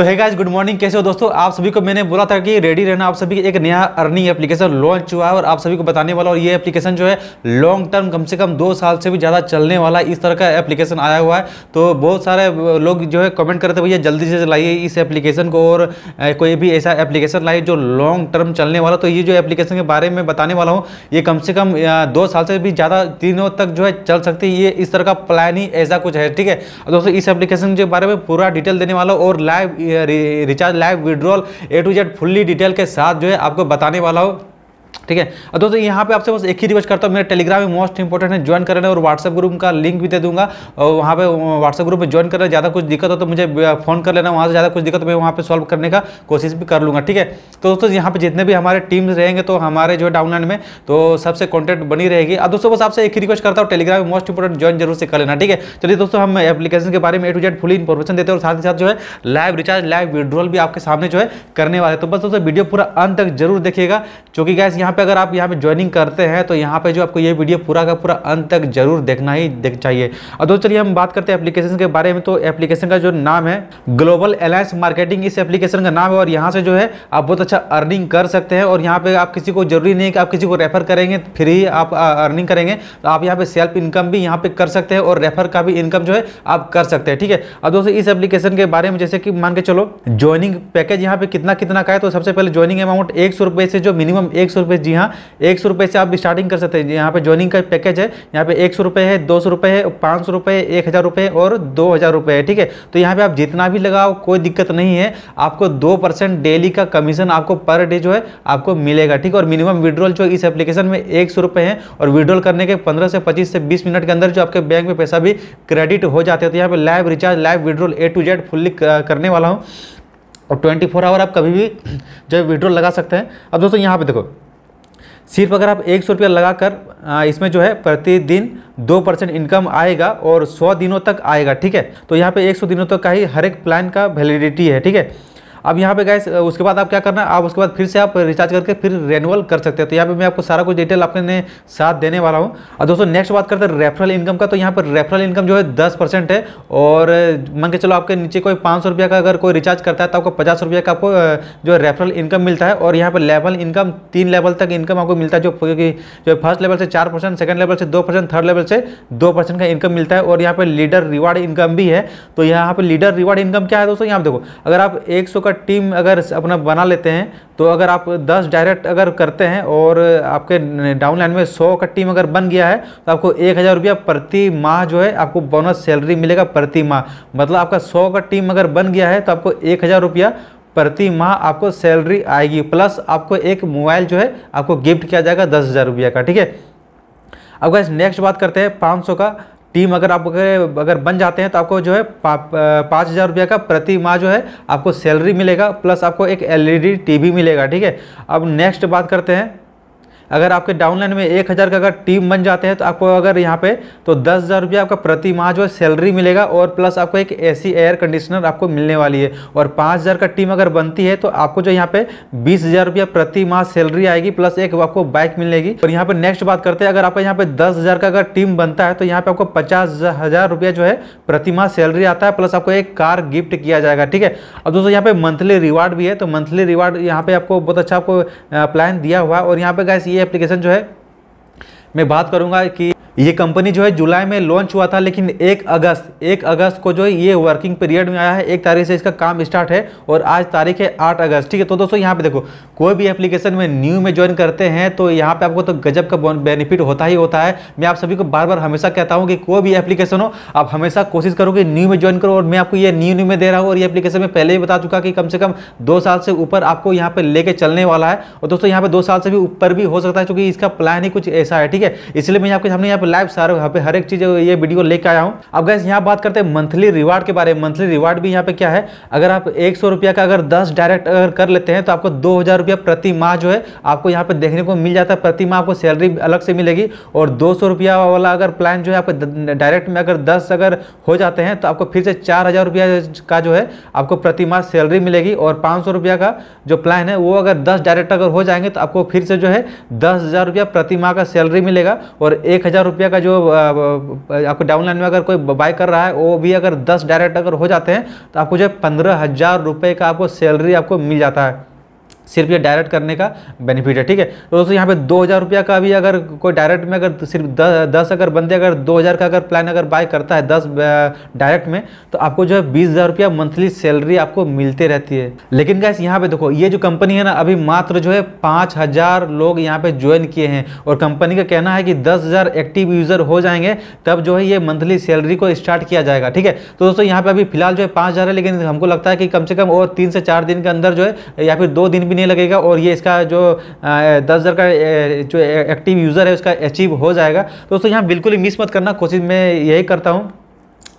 तो है guys good morning कैसे हो दोस्तों आप सभी को मैंने बोला था कि रेडी रहना आप सभी एक नया अर्निंग एप्लीकेशन लॉन्च हुआ है और आप सभी को बताने वाला और ये एप्लीकेशन जो है लॉन्ग टर्म कम से कम दो साल से भी ज़्यादा चलने वाला इस तरह का एप्लीकेशन आया हुआ है तो बहुत सारे लोग जो है कमेंट करते भैया जल्दी से चलाइए इस एप्लीकेशन को और कोई भी ऐसा एप्लीकेशन लाइए जो लॉन्ग टर्म चलने वाला तो ये जो एप्लीकेशन के बारे में बताने वाला हूँ ये कम से कम दो साल से भी ज़्यादा तीनों तक जो है चल सकती है ये इस तरह का प्लान ही ऐसा कुछ है ठीक है दोस्तों इस एप्लीकेशन के बारे में पूरा डिटेल देने वाला और live recharge live withdrawal A to Z fully detail के साथ जो है आपको बताने वाला हूँ ठीक है और दोस्तों यहाँ पे आपसे बस एक ही रिक्वेस्ट करता हूँ मेरा टेलीग्राम में मोस्ट इंपॉर्टेंट है ज्वाइन कर और व्हाट्सएप ग्रुप का लिंक भी दे दूंगा और वहाँ पे व्हाट्सएप ग्रुप में ज्वाइन कर ज़्यादा कुछ दिक्कत हो तो मुझे फोन कर लेना वहाँ से ज़्यादा कुछ दिक्कत तो मैं वहाँ पर सॉल्व करने का कोशिश भी कर लूँगा ठीक है तो दोस्तों यहाँ पर जितने भी हमारे टीम्स रहेंगे तो हमारे जो है डाउनलाइन में तो सबसे कॉन्टैक्ट बनी रहेगी और दोस्तों बस आपसे एक ही रिक्वेस्ट करता हूँ टेलीग्राम में मोस्ट इंपॉर्टेंट ज्वाइन जरूर से कर लेना ठीक है चलिए दोस्तों हम एप्लीकेशन के बारे में A to Z full information देते हैं और साथ ही साथ जो है लाइव रिचार्ज लाइव विड्रॉल भी आपके सामने जो है करने वाले तो बस दोस्तों वीडियो पूरा अंत तक जरूर देखिएगा क्योंकि गैस यहाँ पर पे अगर आप यहाँ पे ज्वाइनिंग करते हैं तो यहाँ पे जो आपको ये वीडियो पूरा का पूरा अंत तक जरूर देखना ही देख चाहिए और दोस्तों चलिए हम बात करते हैं एप्लीकेशन के बारे में तो एप्लीकेशन का जो नाम है ग्लोबल अलायंस मार्केटिंग इस एप्लीकेशन का नाम है और यहाँ से जो है आप बहुत अच्छा अर्निंग कर सकते हैं और यहाँ पे आप किसी को जरूरी नहीं है कि आप किसी को रेफर करेंगे फिर ही आप अर्निंग करेंगे तो आप यहाँ पे सेल्फ इनकम भी यहाँ पे कर सकते हैं और रेफर का भी इनकम जो है आप कर सकते हैं ठीक है और दोस्तों इस एप्लीकेशन के बारे में जैसे कि मान के चलो ज्वाइनिंग पैकेज यहाँ पे कितना कितना का है तो सबसे पहले ज्वाइनिंग अमाउंट एक से जो मिनिमम एक जी हाँ एक सौ रुपये से आप स्टार्टिंग कर सकते हैं यहाँ पे ज्वाइनिंग का पैकेज है यहाँ पे एक सौ रुपये है दो सौ रुपये है पाँच सौ रुपये एक हज़ार रुपये और दो हज़ार रुपये है ठीक है तो यहाँ पे आप जितना भी लगाओ कोई दिक्कत नहीं है आपको दो परसेंट डेली का कमीशन आपको पर डे जो है आपको मिलेगा ठीक है और मिनिमम विड्रॉल जो इस एप्लीकेशन में एक सौ है और विड्रॉल करने के पंद्रह से पच्चीस से बीस मिनट के अंदर जो आपके बैंक में पैसा भी क्रेडिट हो जाते हैं तो यहाँ पर live recharge live withdrawal A to Z fully करने वाला हूँ और 24 फोर आवर आप कभी भी जो है विड्रॉल लगा सकते हैं अब दोस्तों यहाँ पे देखो सिर्फ अगर आप एक सौ रुपया लगा कर इसमें जो है प्रतिदिन दो परसेंट इनकम आएगा और सौ दिनों तक आएगा ठीक है तो यहाँ पे एक सौ दिनों तक का ही हर एक प्लान का वैलिडिटी है ठीक है अब यहाँ पे गैस उसके बाद आप क्या करना आप उसके बाद फिर से आप रिचार्ज करके फिर रेनुअल कर सकते हैं तो यहाँ पे मैं आपको सारा कुछ डिटेल आपने साथ देने वाला हूँ और दोस्तों नेक्स्ट बात करते हैं रेफरल इनकम का तो यहाँ पर रेफरल इनकम जो है दस परसेंट है और मान के चलो आपके नीचे कोई पाँच सौ का अगर कोई रिचार्ज करता है तो आपको पचास रुपये का आपको जो रेफरल इनकम मिलता है और यहाँ पर लेवल इनकम तीन लेवल तक इनकम आपको मिलता है जो कि जो फर्स्ट लेवल से चार परसेंट सेकेंड लेवल से दो परसेंट थर्ड लेवल से दो परसेंट का इनकम मिलता है और यहाँ पर लीडर रिवार्ड इनकम भी है तो यहाँ पर लीडर रिवार्ड इनकम क्या है दोस्तों यहाँ देखो अगर आप एक सौ का आपका टीम अगर अपना बना लेते हैं तो अगर आप 10 डायरेक्ट अगर करते हैं और आपके डाउनलाइन में 100 का टीम अगर बन गया है तो आपको एक हज़ार रुपया प्रति माह जो है आपको बोनस सैलरी मिलेगा प्रति माह मतलब आपका 100 का टीम अगर बन गया है तो आपको एक हज़ार रुपया प्रति माह आपको सैलरी आएगी प्लस आपको एक मोबाइल जो है आपको गिफ्ट किया जाएगा दस हज़ार रुपया का ठीक है अब गैस नेक्स्ट बात करते हैं 500 का टीम अगर आप अगर बन जाते हैं तो आपको जो है पाँच हज़ार रुपये का प्रति माह जो है आपको सैलरी मिलेगा प्लस आपको एक एलईडी टीवी मिलेगा ठीक है अब नेक्स्ट बात करते हैं अगर आपके डाउनलाइन में एक हज़ार का अगर टीम बन जाते हैं तो आपको अगर यहाँ पे तो दस हज़ार रुपया आपका प्रति माह जो है सैलरी मिलेगा और प्लस आपको एक एसी एयर कंडीशनर आपको मिलने वाली है और पाँच हज़ार का टीम अगर बनती है तो आपको जो यहाँ पे बीस हज़ार रुपया प्रति माह सैलरी आएगी प्लस एक आपको बाइक मिलेगी और यहाँ पर नेक्स्ट बात करते हैं अगर आपका यहाँ पे दस हज़ार का अगर टीम बनता है तो यहाँ पे आपको पचास हज़ार रुपया जो है प्रति माह सैलरी आता है प्लस आपको एक कार गिफ्ट किया जाएगा ठीक है और दोस्तों यहाँ पे मंथली रिवार्ड भी है तो मंथली रिवार्ड यहाँ पे आपको बहुत अच्छा आपको प्लान दिया हुआ और यहाँ पे गैस ये एप्लीकेशन जो है मैं बात करूंगा कि ये कंपनी जो है जुलाई में लॉन्च हुआ था लेकिन एक अगस्त एक अगस्त को जो है ये वर्किंग पीरियड में आया है एक तारीख से इसका काम स्टार्ट है और आज तारीख है आठ अगस्त ठीक है तो दोस्तों यहाँ पे देखो कोई भी एप्लीकेशन में न्यू में ज्वाइन करते हैं तो यहाँ पे आपको तो गजब का बेनिफिट होता ही होता है मैं आप सभी को बार बार हमेशा कहता हूँ कि कोई भी एप्लीकेशन हो आप हमेशा कोशिश करो कि न्यू में ज्वाइन करो और मैं आपको ये न्यू न्यू में दे रहा हूँ और ये एप्लीकेशन में पहले ही बता चुका कि कम से कम दो साल से ऊपर आपको यहाँ पर लेके चलने वाला है और दोस्तों यहाँ पे दो साल से भी ऊपर भी हो सकता है चूंकि इसका प्लान ही कुछ ऐसा है ठीक है इसलिए मैं आपके सामने यहाँ यहाँ पे लाइव सारे यहाँ पे हर एक चीज़ ये वीडियो लेके आया हूँ अब गैस यहाँ बात करते हैं मंथली रिवार्ड के बारे में मंथली रिवार्ड भी यहाँ पे क्या है अगर आप एक सौ रुपया का अगर दस डायरेक्ट अगर कर लेते हैं तो आपको दो हज़ार रुपया प्रति माह जो है आपको यहाँ पे देखने को मिल जाता है प्रति माह आपको सैलरी अलग से मिलेगी और दो सौ रुपया वाला अगर प्लान जो है आपको डायरेक्ट में अगर दस अगर हो जाते हैं तो आपको फिर से चार हज़ार रुपया का जो है आपको प्रति माह सैलरी मिलेगी और पाँच सौ रुपया का जो प्लान है वो अगर दस डायरेक्ट अगर हो जाएंगे तो आपको फिर से जो है दस हज़ार रुपया प्रति माह का सैलरी मिलेगा और एक हज़ार रुपये का जो आपको डाउनलाइन में अगर कोई बाय कर रहा है वो भी अगर दस डायरेक्ट अगर हो जाते हैं तो आपको जो है पंद्रह हज़ार रुपये का आपको सैलरी आपको मिल जाता है सिर्फ ये डायरेक्ट करने का बेनिफिट है ठीक है तो दोस्तों यहाँ पे दो हज़ार रुपया का भी अगर कोई डायरेक्ट में अगर सिर्फ दस अगर बंदे अगर दो हज़ार का अगर प्लान अगर बाय करता है दस डायरेक्ट में तो आपको जो है बीस हज़ार रुपया मंथली सैलरी आपको मिलते रहती है लेकिन गैस यहाँ पे देखो ये जो कंपनी है ना अभी मात्र जो है पाँच हज़ार लोग यहाँ पे ज्वाइन किए हैं और कंपनी का कहना है कि दस हज़ार एक्टिव यूज़र हो जाएंगे तब जो है ये मंथली सैलरी को स्टार्ट किया जाएगा ठीक है तो दोस्तों यहाँ पे अभी फिलहाल जो है पाँच हज़ार है लेकिन हमको लगता है कि कम से कम और तीन से चार दिन के अंदर जो है या फिर दो दिन भी महीने लगेगा और ये इसका जो दस हज़ार का जो एक्टिव यूज़र है उसका अचीव हो जाएगा दोस्तों यहाँ बिल्कुल ही मिस मत करना कोशिश मैं यही करता हूँ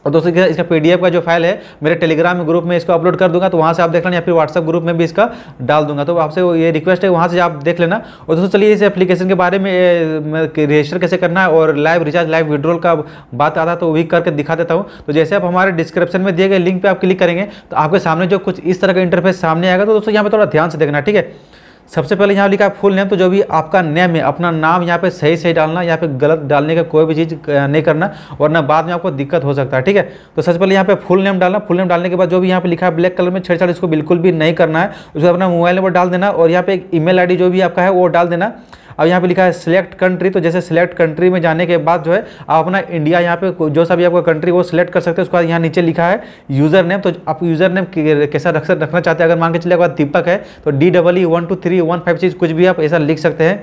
और दोस्तों के इसका पीडीएफ का जो फाइल है मेरे टेलीग्राम ग्रुप में इसको अपलोड कर दूंगा तो वहाँ से आप देख लेना या फिर व्हाट्सअप ग्रुप में भी इसका डाल दूंगा तो आपसे ये रिक्वेस्ट है वहाँ से आप देख लेना और दोस्तों चलिए इस एप्लीकेशन के बारे में रजिस्टर कैसे करना है और लाइव रिचार्ज लाइव विड्रोल का बात आता तो वही करके दिखा देता हूँ तो जैसे आप हमारे डिस्क्रिप्शन में दिए गए लिंक पर आप क्लिक करेंगे तो आपके सामने जो कुछ इस तरह का इंटरफेस सामने आएगा तो दोस्तों यहाँ पर थोड़ा ध्यान से देखना ठीक है सबसे पहले यहाँ लिखा है फुल नेम तो जो भी आपका नेम है अपना नाम यहाँ पे सही सही डालना यहाँ पे गलत डालने का कोई भी चीज़ नहीं करना वरना बाद में आपको दिक्कत हो सकता है ठीक है तो सबसे पहले यहाँ पे फुल नेम डालना फुल नेम डालने के बाद जो भी यहाँ पे लिखा है ब्लैक कलर में छेड़छाड़ इसको बिल्कुल भी नहीं करना है उसको अपना मोबाइल नंबर डाल देना और यहाँ पे एक ईमेल आईडी जो भी आपका है वो डाल देना अब यहाँ पे लिखा है सिलेक्ट कंट्री तो जैसे सिलेक्ट कंट्री में जाने के बाद जो है आप अपना इंडिया यहाँ पे जो सा भी आपका कंट्री वो सिलेक्ट कर सकते हैं उसके बाद यहाँ नीचे लिखा है यूज़र नेम तो आप यूज़र नेम कैसा रख रखना चाहते हैं अगर मान के चले दीपक है तो D double E one two three one five six कुछ भी आप ऐसा लिख सकते हैं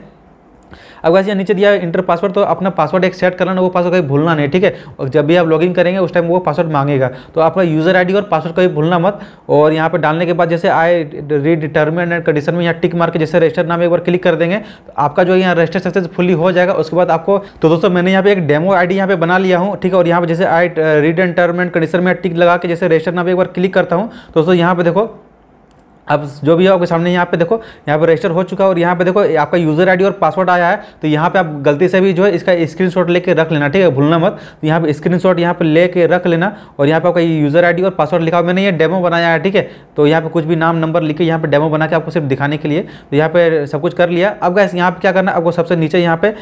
अब वैसे नीचे दिया इंटर पासवर्ड तो अपना पासवर्ड एक सेट कर लेना वो पासवर्ड कभी भूलना नहीं ठीक है और जब भी आप लॉगिन करेंगे उस टाइम वो पासवर्ड मांगेगा तो आपका यूज़र आई और पासवर्ड कभी भूलना मत और यहाँ पर डालने के बाद जैसे I read term and condition में यहाँ टिक मार के जैसे रजिस्टर नाम एक बार क्लिक कर देंगे तो आपका जो यहाँ रजिस्टर सक्सेस फुली हो जाएगा उसके बाद आपको तो दोस्तों मैंने यहाँ पे एक डेमो आई डी यहाँ पे बना लिया हूँ ठीक है और यहाँ पर जैसे I read and term and condition में टिक लगा के जैसे रजिस्टर नाम एक बार क्लिक करता हूँ तो दोस्तों यहाँ पे देखो अब जो भी है आपके सामने यहाँ पे देखो यहाँ पे रजिस्टर हो चुका है और यहाँ पे देखो आपका यूज़र आईडी और पासवर्ड आया है तो यहाँ पे आप गलती से भी जो है इसका स्क्रीनशॉट लेके रख लेना ठीक है भूलना मत तो यहाँ पे स्क्रीनशॉट यहाँ पे लेके रख लेना और यहाँ पे आपका यूज़र आईडी और पासवर्ड लिखा हुआ मैंने ये डेमो बनाया है ठीक है तो यहाँ पे कुछ भी नाम नंबर लिखे यहाँ पे डेमो बना के आपको सिर्फ दिखाने के लिए तो यहाँ पे सब कुछ कर लिया अब गैस यहाँ पे क्या करना आपको सबसे नीचे यहाँ पे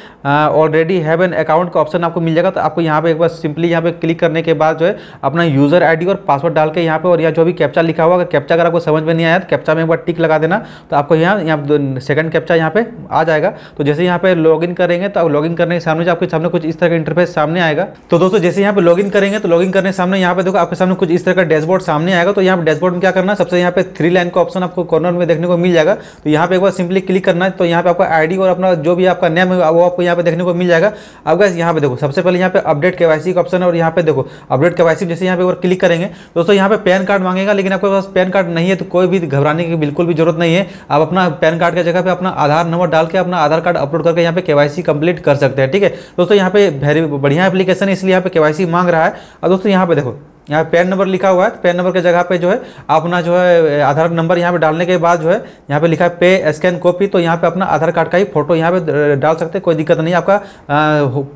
ऑलरेडी हैव एन अकाउंट का ऑप्शन आपको मिल जाएगा तो आपको यहाँ पर एक बार सिंपली यहाँ पे क्लिक करने के बाद जो है अपना यूज़र आई और पासवर्ड डाल के यहाँ पे और यहाँ जो भी कैप्चा लिखा हुआ कैप्चा अगर आपको समझ में नहीं आया तो कैप्चा में एक बार टिक लगा देना तो आपको यहाँ यहाँ सेकंड कैप्चा यहाँ पे आ जाएगा तो जैसे यहाँ पे लॉगिन करेंगे तो लॉगिन करने के सामने आपके सामने कुछ इस तरह का इंटरफेस सामने आएगा तो दोस्तों जैसे यहाँ पे लॉगिन करेंगे तो लॉगिन करने सामने यहाँ पे देखो आपके सामने कुछ इस तरह का डैशबोर्ड सामने आएगा तो यहाँ पर डैशबोर्ड में क्या करना सबसे यहाँ पे थ्री लाइन का ऑप्शन आपको कॉर्नर में देखने को मिल जाएगा तो यहाँ पे एक बार सिंपली क्लिक करना है तो यहाँ पे आपका आईडी और अपना जो भी आपका नेम है वो आपको यहाँ पे देखने को मिल जाएगा अब गैस यहाँ पे देखो सबसे पहले यहाँ पे अपडेट केवाईसी का ऑप्शन है और यहाँ पे देखो अपडेट के जैसे यहाँ पे एक क्लिक करेंगे दोस्तों यहाँ पे पैन कार्ड मांगेगा लेकिन आपके पास पैन कार्ड नहीं है तो कोई भी घबरा घबराने की बिल्कुल भी जरूरत नहीं है आप अपना पैन कार्ड की जगह पे अपना आधार नंबर डाल के अपना आधार कार्ड अपलोड करके यहाँ पे केवाईसी कंप्लीट कर सकते हैं ठीक है दोस्तों यहाँ पे वेरी बढ़िया एप्लीकेशन है इसलिए यहाँ पे केवाईसी मांग रहा है और दोस्तों यहाँ पे देखो यहाँ पैन नंबर लिखा हुआ है तो पैन नंबर के जगह पे जो है अपना जो है आधार नंबर यहाँ पे डालने के बाद जो है यहाँ पे लिखा है पे स्कैन कॉपी तो यहाँ पे अपना आधार कार्ड का ही फोटो यहाँ पे डाल सकते हैं कोई दिक्कत नहीं आपका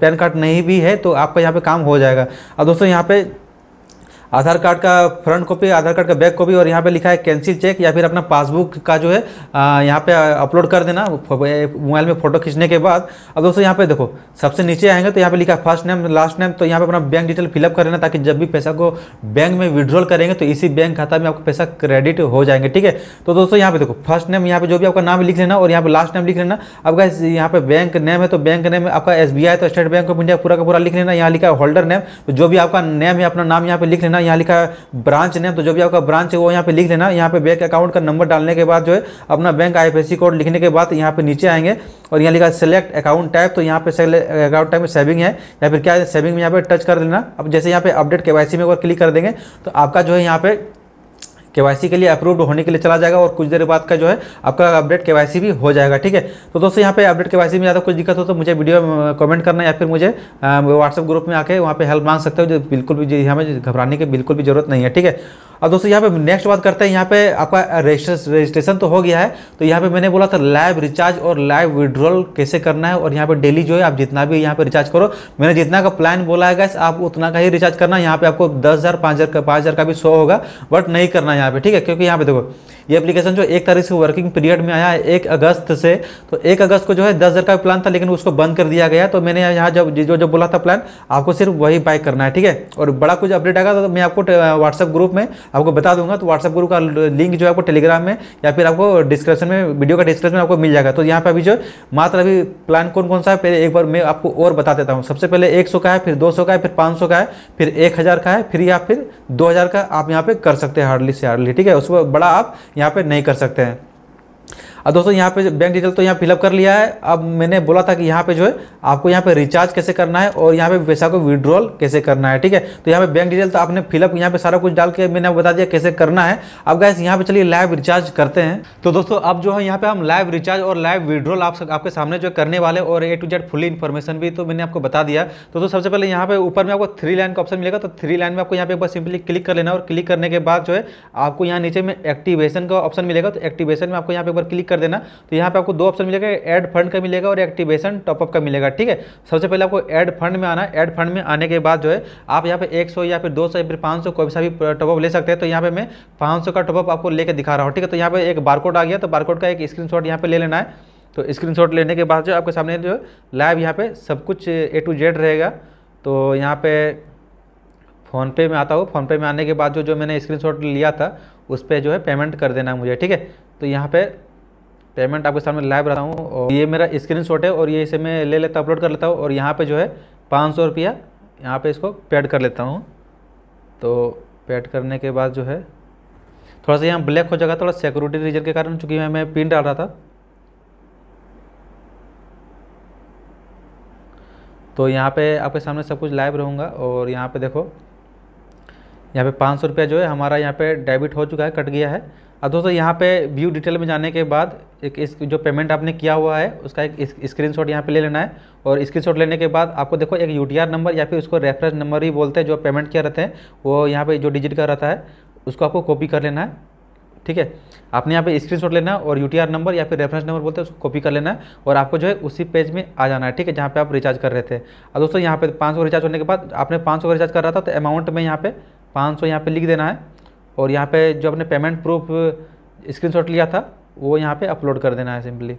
पैन कार्ड नहीं भी है तो आपका यहाँ पे काम हो जाएगा और दोस्तों यहाँ पे आधार कार्ड का फ्रंट कॉपी आधार कार्ड का बैक कॉपी और यहाँ पे लिखा है कैंसिल चेक या फिर अपना पासबुक का जो है आ, यहाँ पे अपलोड कर देना मोबाइल में फ़ोटो खींचने के बाद अब दोस्तों यहाँ पे देखो सबसे नीचे आएंगे तो यहाँ पे लिखा है फर्स्ट नेम लास्ट नेम तो यहाँ पे अपना बैंक डिटेल फिलअप कर लेना ताकि जब भी पैसा को बैंक में विड्रॉल करेंगे तो इसी बैंक खाता में आपको पैसा क्रेडिट हो जाएंगे ठीक है तो दोस्तों यहाँ पे देखो फर्स्ट नेम यहाँ पे जो भी आपका नाम लिख लेना और यहाँ पे लास्ट नेम लिख लेना आपका यहाँ पे बैंक नेम है तो बैंक नेम आपका एस तो स्टेट बैंक ऑफ इंडिया पूरा का पूरा लिख लेना यहाँ लिखा है होल्डर नेम तो जो भी आपका नेम है अपना नाम यहाँ पे लिख लेना यहाँ लिखा है ब्रांच नेम तो जो भी आपका ब्रांच है वो यहाँ पे लिख लेना यहाँ पे बैंक अकाउंट का नंबर डालने के बाद जो है अपना बैंक आई कोड लिखने के बाद यहाँ पे नीचे आएंगे और यहाँ लिखा सेलेक्ट अकाउंट टाइप तो यहाँ पे अकाउंट टाइप में सेविंग है या फिर क्या है सेविंग में यहाँ पे टच कर लेना अब जैसे यहाँ पे अपडेट के में एक बार क्लिक कर देंगे तो आपका जो है यहाँ पे के के लिए अप्रूव्ड होने के लिए चला जाएगा और कुछ देर बाद का जो है आपका अपडेट के भी हो जाएगा ठीक है तो दोस्तों यहाँ पे अपडेट के में ज़्यादा कुछ दिक्कत हो तो मुझे वीडियो कमेंट करना या फिर मुझे व्हाट्सअप ग्रुप में आके वहाँ पे हेल्प मांग सकते हो जो बिल्कुल भी पर घबराने की बिल्कुल भी जरूरत नहीं है ठीक है अब दोस्तों यहाँ पे नेक्स्ट बात करते हैं यहाँ पे आपका रजिस्ट्रेशन तो हो गया है तो यहाँ पे मैंने बोला था लाइव रिचार्ज और लाइव विड्रॉल कैसे करना है और यहाँ पे डेली जो है आप जितना भी यहाँ पे रिचार्ज करो मैंने जितना का प्लान बोला है गैस आप उतना का ही रिचार्ज करना यहाँ पे आपको दस हज़ार पाँच हज़ार का भी शो होगा बट नहीं करना यहाँ पे ठीक है क्योंकि यहाँ पे देखो ये एप्लीकेशन जो एक तारीख से वर्किंग पीरियड में आया है एक अगस्त से तो एक अगस्त को जो है दस हज़ार का प्लान था लेकिन उसको बंद कर दिया गया तो मैंने यहाँ जब जो जो बोला था प्लान आपको सिर्फ वही बाय करना है ठीक है और बड़ा कुछ अपडेट आएगा तो मैं आपको व्हाट्सअप ग्रुप में आपको बता दूंगा तो व्हाट्सअप ग्रुप का लिंक जो है आपको टेलीग्राम में या फिर आपको डिस्क्रिप्शन में वीडियो का डिस्क्रिप्शन में आपको मिल जाएगा तो यहाँ पर अभी जो मात्र अभी प्लान कौन कौन सा है पहले एक बार मैं आपको और बता देता हूँ सबसे पहले एक का है फिर दो का है फिर पाँच का है फिर एक का है फिर या फिर दो का आप यहाँ पे कर सकते हैं हार्डली से हार्डली ठीक है उसको बड़ा आप यहाँ पे नहीं कर सकते हैं अब दोस्तों यहाँ पे बैंक डिटेल तो यहाँ फिलअप कर लिया है अब मैंने बोला था कि यहाँ पे जो है आपको यहाँ पे रिचार्ज कैसे करना है और यहाँ पे पैसा को विड्रॉल कैसे करना है ठीक है तो यहाँ पे बैंक डिटेल तो आपने फिलअप यहाँ पे सारा कुछ डाल के मैंने बता दिया कैसे करना है अब गैस यहाँ पे चलिए लाइव रिचार्ज करते हैं तो दोस्तों अब जो है यहाँ पे हम लाइव रिचार्ज और लाइव विड्रॉल आप आपके सामने जो करने वाले और A to Z full information भी तो मैंने आपको बता दिया तो, दोस्तों सबसे पहले यहाँ पे ऊपर में आपको थ्री लाइन का ऑप्शन मिलेगा तो थ्री लाइन में आपको यहाँ पे एक बार सिंपली क्लिक कर लेना और क्लिक करने के बाद जो है आपको यहाँ नीचे में एक्टिवेशन का ऑप्शन मिलेगा तो एक्टिवेशन में आपको यहाँ पे एक बार क्लिक कर देना तो यहाँ पे आपको दो ऑप्शन मिलेगा ऐड फंड का मिलेगा और एक्टिवेशन टॉपअप का मिलेगा ठीक है सबसे पहले आपको ऐड फंड में आना ऐड फंड में आने के बाद जो है आप यहाँ पे एक या फिर दो या फिर पाँच कोई सा भी टॉपअप ले सकते हैं तो यहाँ पे मैं पाँच का टॉपअप आपको लेकर दिखा रहा हूँ ठीक है तो यहाँ पे एक बारकोड आ गया तो बारकोड का एक स्क्रीन शॉट यहाँ पर ले लेना है तो स्क्रीन लेने के बाद जो आपके सामने जो लाइव यहाँ पे सब कुछ ए टू जेड रहेगा तो यहाँ पे फ़ोनपे में आता हूँ फ़ोनपे में आने के बाद जो जो मैंने स्क्रीनशॉट लिया था उस पर जो है पेमेंट कर देना मुझे ठीक है तो यहाँ पे पेमेंट आपके सामने लाइव रहता हूँ और ये मेरा स्क्रीन शॉट है और ये इसे मैं ले लेता अपलोड कर लेता हूँ और यहाँ पर जो है पाँच सौ रुपया यहाँ पर इसको पेड कर लेता हूँ तो पेड करने के बाद जो है थोड़ा सा यहाँ ब्लैक हो जाएगा थोड़ा सिक्योरिटी रीजन के कारण चूँकि मैं पिन डाल रहा था तो यहाँ पे आपके सामने सब कुछ लाइव रहूँगा और यहाँ पे देखो यहाँ पे पाँच सौ जो है हमारा यहाँ पे डेबिट हो चुका है कट गया है और दोस्तों यहाँ पे व्यू डिटेल में जाने के बाद एक इस जो पेमेंट आपने किया हुआ है उसका एक स्क्रीन शॉट यहाँ पर ले लेना है और स्क्रीन लेने के बाद आपको देखो एक यू नंबर या फिर उसको रेफरेंस नंबर ही बोलते हैं जो पेमेंट किया रहते हैं वो यहाँ पर जो डिजिट का रहता है उसको आपको कॉपी कर लेना है ठीक है आपने यहाँ पे स्क्रीनशॉट लेना है और यू नंबर या फिर रेफरेंस नंबर बोलते हैं उसको कॉपी कर लेना है और आपको जो है उसी पेज में आ जाना है ठीक है जहाँ पे आप रिचार्ज कर रहे थे और दोस्तों यहाँ पे 500 रिचार्ज होने के बाद आपने 500 रिचार्ज कर रहा था तो अमाउंट में यहाँ पे पाँच सौ यहाँ पर लिख देना है और यहाँ पे जो अपने पेमेंट प्रूफ स्क्रीनशॉट लिया था वो यहाँ पे अपलोड कर देना है सिंपली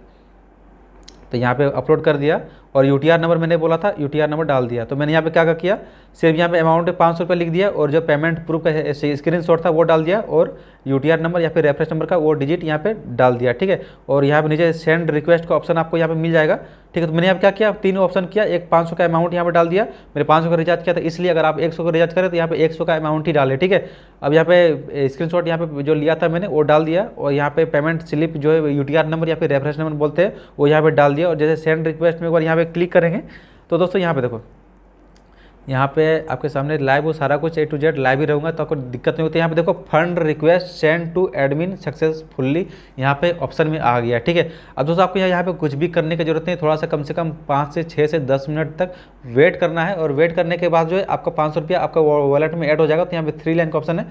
तो यहाँ पे अपलोड कर दिया और यू नंबर मैंने बोला था यू नंबर डाल दिया तो मैंने यहाँ पे क्या क्या किया सिर्फ यहाँ पे अमाउंट पाँच सौ लिख दिया और जो पेमेंट प्रूफ का स्क्रीन था वो डाल दिया और यू नंबर या फिर रेफरेंस नंबर का वो डिजिट यहाँ पे डाल दिया ठीक है और यहाँ पे नीचे सेंड रिक्वेस्ट का ऑप्शन आपको यहाँ पे मिल जाएगा ठीक है तो मैंने यहाँ क्या किया तीन ऑप्शन किया एक पाँच सौ का अमाउंट यहाँ पर डाल दिया मेरे पाँच सौ का रिचार्ज किया था इसलिए अगर आप एक सौ का रिचार्ज करें तो यहाँ पे एक सौ का अमाउंट ही डाले ठीक है अब यहाँ पे शॉट यहाँ पे जो लिया था मैंने वो डाल दिया और यहाँ पे पेमेंट स्लिप जो है यू नंबर या फिर रेफरेंस नंबर बोलते हैं वो यहाँ पे डाल दिया और जैसे सेंड रिक्वेस्ट में एक बार यहाँ पे पे क्लिक करेंगे तो दोस्तों यहाँ पे देखो यहाँ पे आपके सामने लाइव वो सारा कुछ ए टू जेड लाइव ही रहूँगा तो आपको दिक्कत नहीं होती यहाँ पे देखो fund request send to admin successfully यहाँ पे ऑप्शन में आ गया ठीक है अब दोस्तों आपको यहाँ पे कुछ भी करने की जरूरत नहीं थोड़ा सा कम से कम पाँच से छः से दस मिनट तक वेट करना है और वेट करने के बाद जो है आपका पाँच आपका वॉलेट में एड हो जाएगा तो यहाँ पर थ्री लाइन का ऑप्शन है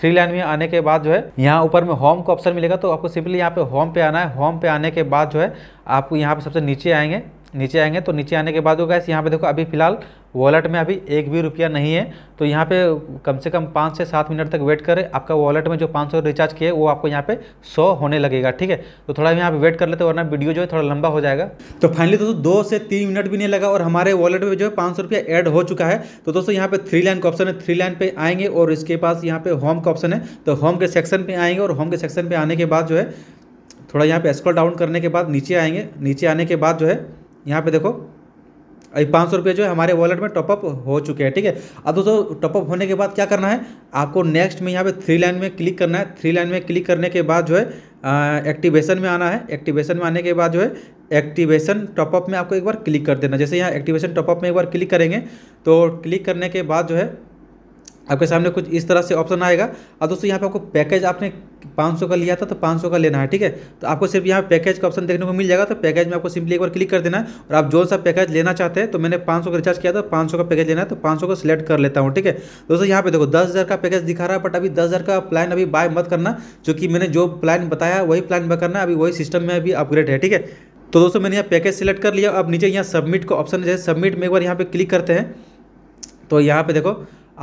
थ्री लाइन में आने के बाद जो है यहाँ ऊपर में होम का ऑप्शन मिलेगा तो आपको सिंपली यहाँ पे होम पे आना है होम पे आने के बाद जो है आपको यहाँ पे सबसे नीचे आएंगे नीचे आएंगे तो नीचे आने के बाद होगा इस यहाँ पे देखो अभी फिलहाल वॉलेट में अभी एक भी रुपया नहीं है तो यहाँ पे कम से कम पाँच से सात मिनट तक वेट करें आपका वॉलेट में जो पाँच सौ रिचार्ज किए वो आपको यहाँ पे सौ होने लगेगा ठीक है तो थोड़ा यहाँ पे वेट कर लेते वरना वीडियो जो है थोड़ा लंबा हो जाएगा तो फाइनली दोस्तों दो से तीन मिनट भी नहीं लगा और हमारे वॉलेट में जो है पाँच रुपया ऐड हो चुका है तो दोस्तों यहाँ पे थ्री लाइन का ऑप्शन है थ्री लाइन पर आएंगे और इसके पास यहाँ पे होम का ऑप्शन है तो होम के सेक्शन पर आएंगे और होम के सेक्शन पर आने के बाद जो है थोड़ा यहाँ पे स्क्रॉल डाउन करने के बाद नीचे आएंगे नीचे आने के बाद जो है यहाँ पे देखो अभी पाँच सौ रुपये जो है हमारे वॉलेट में टॉपअप हो चुके हैं ठीक है अब दोस्तों टॉपअप होने के बाद क्या करना है आपको नेक्स्ट में यहाँ पे थ्री लाइन में क्लिक करना है थ्री लाइन में क्लिक करने के बाद जो है एक्टिवेशन में आना है एक्टिवेशन में आने के बाद जो है एक्टिवेशन टॉपअप में आपको एक बार क्लिक कर देना जैसे यहाँ एक्टिवेशन टॉपअप में एक बार क्लिक करेंगे तो क्लिक करने के बाद जो है आपके सामने कुछ इस तरह से ऑप्शन आएगा और दोस्तों यहाँ पे आपको पैकेज आपने 500 का लिया था तो 500 का लेना है ठीक है तो आपको सिर्फ यहाँ पैकेज का ऑप्शन देखने को मिल जाएगा तो पैकेज में आपको सिंपली एक बार क्लिक कर देना है और आप जो सा पैकेज लेना चाहते हैं तो मैंने 500 का रिचार्ज किया था पाँच का पैकेज लेना है तो पाँच का सिलेक्ट कर लेता हूँ ठीक है दोस्तों यहाँ पे देखो दस का पैकेज दिखा रहा है बट अभी दस का प्लान अभी बाय मत करना जो मैंने जो प्लान बताया वही प्लान बाय करना अभी वही सिस्टम में अभी अपग्रेड है ठीक है तो दोस्तों मैंने यहाँ पैकेज सेलेक्ट कर लिया अब नीचे यहाँ सबमिट का ऑप्शन जैसे सबमिट में एक बार यहाँ पर क्लिक करते हैं तो यहाँ पर देखो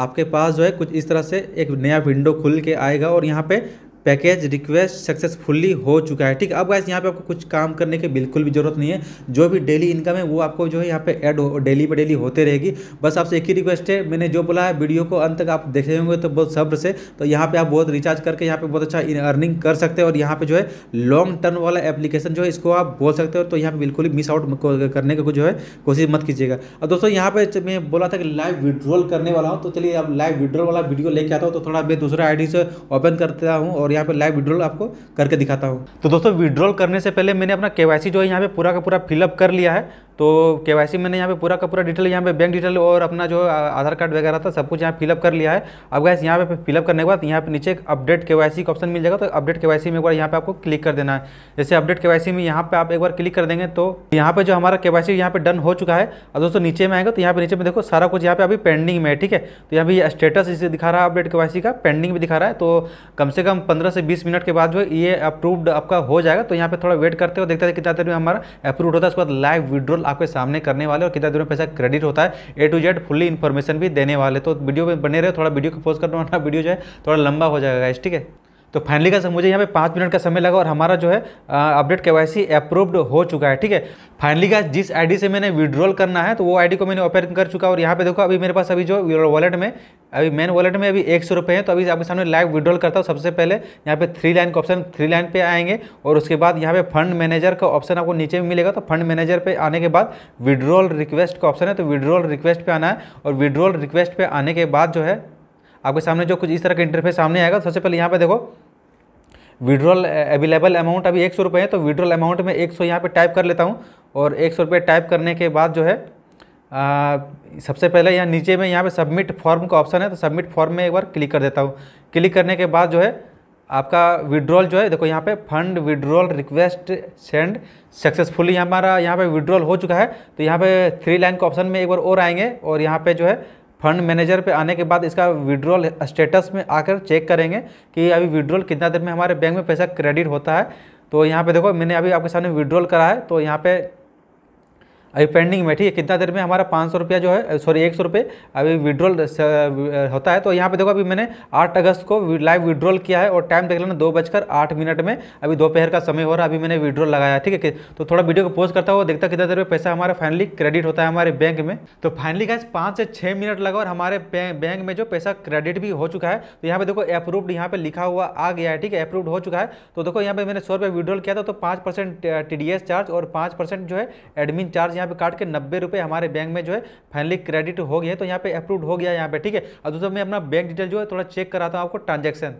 आपके पास जो है कुछ इस तरह से एक नया विंडो खुल के आएगा और यहाँ पे पैकेज रिक्वेस्ट सक्सेसफुली हो चुका है ठीक अब गाइस यहाँ पे आपको कुछ काम करने की बिल्कुल भी जरूरत नहीं है जो भी डेली इनकम है वो आपको जो है यहाँ पे ऐड हो डेली पर डेली होते रहेगी बस आपसे एक ही रिक्वेस्ट है मैंने जो बोला है वीडियो को अंत तक आप देख रहे होंगे तो बहुत सब्र से तो यहाँ पर आप बहुत रिचार्ज करके यहाँ पर बहुत अच्छा अर्निंग कर सकते हैं और यहाँ पर जो है लॉन्ग टर्म वाला एप्लीकेशन जो है इसको आप बोल सकते हो तो यहाँ पर बिल्कुल मिस आउट करने का जो है कोशिश मत कीजिएगा और दोस्तों यहाँ पर मैं बोला था कि लाइव विड्रॉल करने वाला हूँ तो चलिए आप लाइव विड्रॉल वाला वीडियो लेके आता हूँ तो थोड़ा मैं दूसरा आई से ओपन करता हूँ और यहाँ पर लाइव विड्रॉल आपको करके दिखाता हूँ तो दोस्तों विड्रॉल करने से पहले मैंने अपना के जो है यहाँ पर पूरा का पूरा फिलअप कर लिया है तो के वाई मैंने यहाँ पे पूरा का पूरा डिटेल यहाँ पे बैंक डिटेल और अपना जो आधार कार्ड वगैरह था सब कुछ यहाँ फिलअप कर लिया है अब गैस यहाँ पे फिलअप करने के बाद यहाँ पे नीचे एक अपडेट के वाई का ऑप्शन मिल जाएगा तो अपडेट के वाई में एक बार यहाँ पे आपको क्लिक कर देना है जैसे अपडेट के वाई में यहाँ पे आप एक बार क्लिक कर देंगे तो यहाँ पे जो हमारा के वाई यहाँ पे डन हो चुका है और दोस्तों नीचे में आएगा तो यहाँ पे नीचे में देखो सारा कुछ यहाँ पे अभी पेंडिंग में है ठीक है तो यहाँ भी स्टेटस इसे दिखा रहा है अपडेट के वाई का पेंडिंग भी दिखा रहा है तो कम से कम पंद्रह से बीस मिनट के बाद जो ये अप्रूव्ड आपका हो जाएगा तो यहाँ पे थोड़ा वेट करते हो देखते हैं कितना देर में हमारा अप्रूव होता है उसके बाद लाइव विड्रोल आपके सामने करने वाले और कितना दिनों पैसा क्रेडिट होता है A to Z fully information भी देने वाले तो वीडियो में बने रहे थोड़ा वीडियो को पोस्ट करना वीडियो जो है थोड़ा लंबा हो जाएगा ठीक है तो फाइनली का मुझे यहाँ पे पाँच मिनट का समय लगा और हमारा जो है अपडेट के वाई अप्रूव्ड हो चुका है ठीक है फाइनली का जिस आईडी से मैंने विड्रॉल करना है तो वो आईडी को मैंने ओपन कर चुका और यहाँ पे देखो अभी मेरे पास अभी जो वॉलेट में अभी मेन वॉलेट में अभी एक सौ रुपये हैं तो अभी आपके सामने लाइव विड्रॉल करता हूँ सबसे पहले यहाँ पे थ्री लाइन का ऑप्शन थ्री लाइन पे आएंगे और उसके बाद यहाँ पे फंड मैनेजर का ऑप्शन आपको नीचे में मिलेगा तो फंड मैनेजर पे आने के बाद विड्रॉल रिक्वेस्ट का ऑप्शन है तो विड्रॉल रिक्वेस्ट पे आना है और विड्रॉल रिक्वेस्ट पर आने के बाद जो है आपके सामने जो कुछ इस तरह का इंटरफेस सामने आएगा तो सबसे पहले यहाँ पर देखो विड्रॉल अवेलेबल अमाउंट अभी एक सौ रुपये है तो विड्रॉल अमाउंट में एक सौ यहाँ पर टाइप कर लेता हूँ और एक सौ रुपये टाइप करने के बाद जो है आ, सबसे पहले यहाँ नीचे में यहाँ पे सबमिट फॉर्म का ऑप्शन है तो सबमिट फॉर्म में एक बार क्लिक कर देता हूँ क्लिक करने के बाद जो है आपका विड्रॉल जो है देखो यहाँ पे fund withdrawal request send successfully हमारा यहाँ पे विड्रॉल हो चुका है तो यहाँ पे थ्री लाइन के ऑप्शन में एक बार और आएंगे और यहाँ पे जो है फंड मैनेजर पे आने के बाद इसका विड्रॉल स्टेटस में आकर चेक करेंगे कि अभी विड्रॉल कितना देर में हमारे बैंक में पैसा क्रेडिट होता है तो यहाँ पे देखो मैंने अभी आपके सामने विड्रॉल करा है तो यहाँ पे अभी पेंडिंग में ठीक है कितना देर में हमारा पाँच सौ रुपया जो है सॉरी एक सौ रुपये अभी विड्रॉल होता है तो यहाँ पे देखो अभी मैंने आठ अगस्त को लाइव विड्रॉल किया है और टाइम देख लेना दो बजकर आठ मिनट में अभी दोपहर का समय हो रहा है अभी मैंने विड्रॉल लगाया ठीक है तो थोड़ा वीडियो को पोस्ट करता हुआ देखता कितना देर में पैसा हमारा फाइनली क्रेडिट होता है हमारे बैंक में तो फाइनली गैस पाँच से छः मिनट लगा और हमारे बैंक में जो पैसा क्रेडिट भी हो चुका है तो यहाँ पे देखो अप्रूव्ड यहाँ पे लिखा हुआ आ गया है ठीक है अप्रूव्ड हो चुका है तो देखो यहाँ पे मैंने सौ रुपये विड्रॉल किया था तो पाँच परसेंट चार्ज और पाँच परसेंट जो है एडमिन चार्ज यहाँ पे काट के नब्बे रुपये हमारे बैंक में जो है फाइनली क्रेडिट हो गया है तो यहाँ पे अप्रूव हो गया यहाँ पे ठीक है और दोस्तों मैं अपना बैंक डिटेल जो है थोड़ा चेक कराता हूँ आपको ट्रांजेक्शन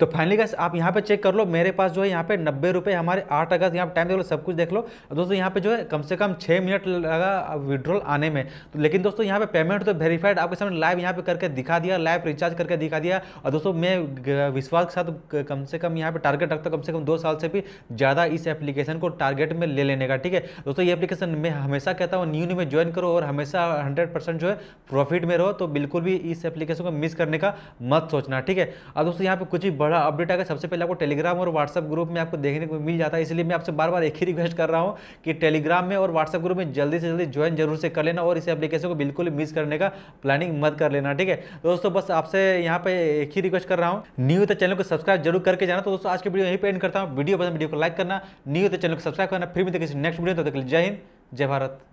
तो फाइनली गैस आप यहाँ पे चेक कर लो मेरे पास जो है यहाँ पे नब्बे रुपये हमारे आठ अगस्त यहाँ पे टाइम देख लो सब कुछ देख लो दोस्तों यहाँ पे जो है कम से कम छः मिनट लगा विड्रॉल आने में तो लेकिन दोस्तों यहाँ पे पेमेंट तो वेरीफाइड आपके सामने लाइव यहाँ पे करके दिखा दिया लाइव रिचार्ज करके दिखा दिया और दोस्तों मैं विश्वास के साथ कम से कम यहाँ पे टारगेट रखता हूँ कम से कम दो साल से भी ज़्यादा इस एप्लीकेशन को टारगेट में ले लेने का ठीक है दोस्तों ये एप्लीकेशन मैं हमेशा कहता हूँ न्यू न्यू में ज्वाइन करो और हमेशा हंड्रेड जो है प्रॉफिट में रहो तो बिल्कुल भी इस एप्लीकेशन को मिस करने का मत सोचना ठीक है और दोस्तों यहाँ पे कुछ भी बड़ा अपडेट आएगा सबसे पहले आपको टेलीग्राम और व्हाट्सएप ग्रुप में आपको देखने को मिल जाता है इसलिए मैं आपसे बार बार एक ही रिक्वेस्ट कर रहा हूँ कि टेलीग्राम में और व्हाट्सएप ग्रुप में जल्दी से जल्दी ज्वाइन जरूर से कर लेना और इस एप्लीकेशन को बिल्कुल मिस करने का प्लानिंग मत कर लेना ठीक है दोस्तों बस आपसे यहाँ पे एक ही रिक्वेस्ट कर रहा हूँ न्यू तो चैनल को सब्सक्राइब जरूर करके जाना तो दोस्तों आज की वीडियो यहीं पर एंड करता हूँ वीडियो पसंद वीडियो को लाइक करना न्यू तो चैनल को सब्सक्राइब करना फिर भी देखिए नेक्स्ट वीडियो तो लीजिए जय हिंद जय भारत